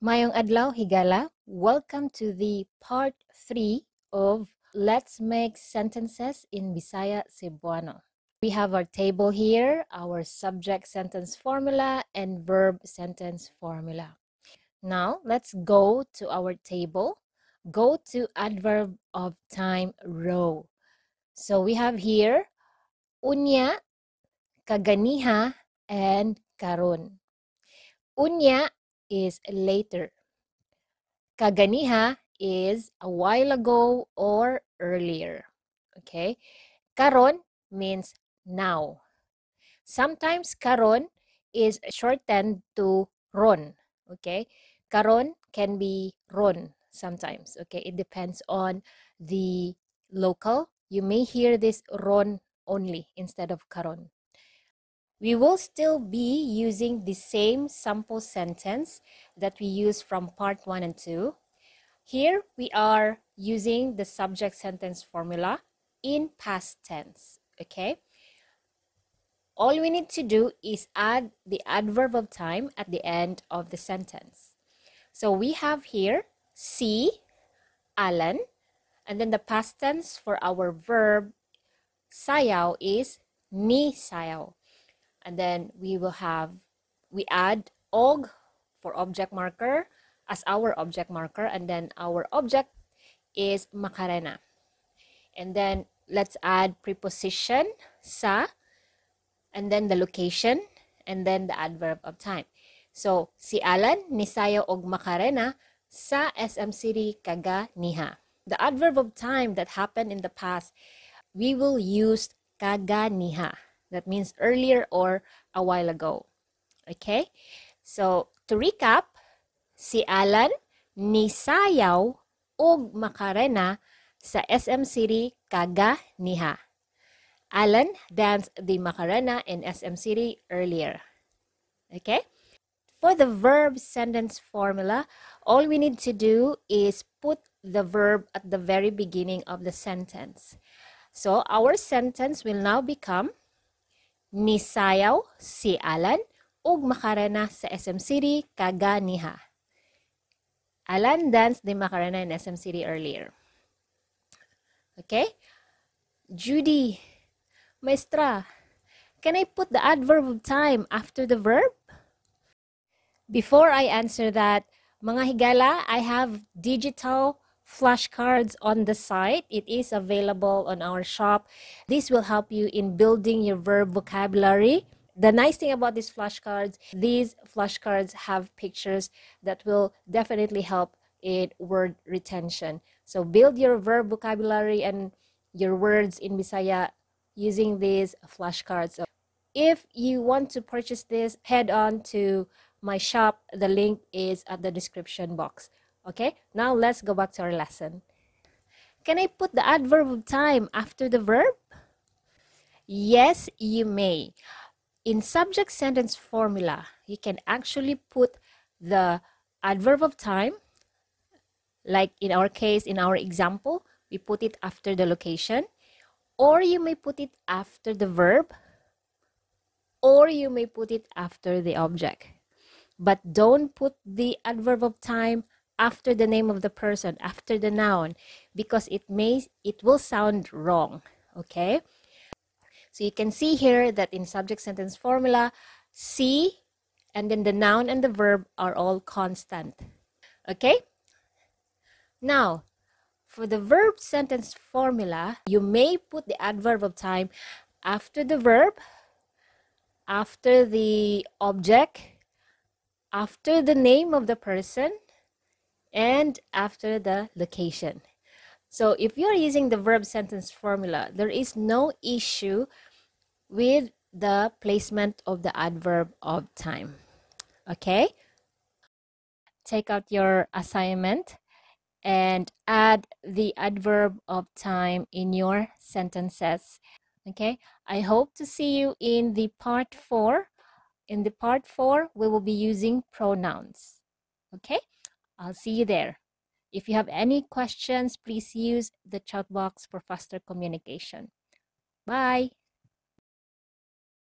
Mayong adlaw higala. Welcome to the part 3 of Let's make sentences in Bisaya Cebuano. We have our table here, our subject sentence formula and verb sentence formula. Now, let's go to our table. Go to adverb of time row. So we have here unya, kaganiha, and karun. Unya is later. Kaganiha is a while ago or earlier. Okay? Karon means now. Sometimes karon is shortened to ron. Okay? Karon can be ron sometimes. Okay? It depends on the local. You may hear this ron only instead of karon. We will still be using the same sample sentence that we used from part 1 and 2. Here we are using the subject sentence formula in past tense, okay? All we need to do is add the adverb of time at the end of the sentence. So we have here see Alan and then the past tense for our verb sayaw is ni sayaw and then we will have we add og for object marker as our object marker and then our object is macarena and then let's add preposition sa and then the location and then the adverb of time so si Alan nisayo og macarena sa SM City kaga niha the adverb of time that happened in the past we will use kaga niha that means earlier or a while ago. Okay? So, to recap, si Alan nisayaw og makarena sa SM City kaga niha. Alan danced the macarena in SM City earlier. Okay? For the verb sentence formula, all we need to do is put the verb at the very beginning of the sentence. So our sentence will now become misayaw si Alan ug makarana sa SM City kaga niha. Alan danced di makarana in SM City earlier. Okay? Judy, maestra, can I put the adverb of time after the verb? Before I answer that, mga higala, I have digital flashcards on the site. It is available on our shop. This will help you in building your verb vocabulary. The nice thing about these flashcards, these flashcards have pictures that will definitely help in word retention. So build your verb vocabulary and your words in Bisaya using these flashcards. if you want to purchase this, head on to my shop. The link is at the description box. Okay, now let's go back to our lesson. Can I put the adverb of time after the verb? Yes, you may. In subject sentence formula, you can actually put the adverb of time, like in our case, in our example, we put it after the location, or you may put it after the verb, or you may put it after the object. But don't put the adverb of time after the name of the person, after the noun, because it may it will sound wrong. Okay. So you can see here that in subject sentence formula, see and then the noun and the verb are all constant. Okay? Now, for the verb sentence formula, you may put the adverb of time after the verb, after the object, after the name of the person, and after the location. So if you're using the verb sentence formula, there is no issue with the placement of the adverb of time. Okay? Take out your assignment and add the adverb of time in your sentences. Okay? I hope to see you in the part 4. In the part 4, we will be using pronouns. Okay? I'll see you there. If you have any questions, please use the chat box for faster communication. Bye.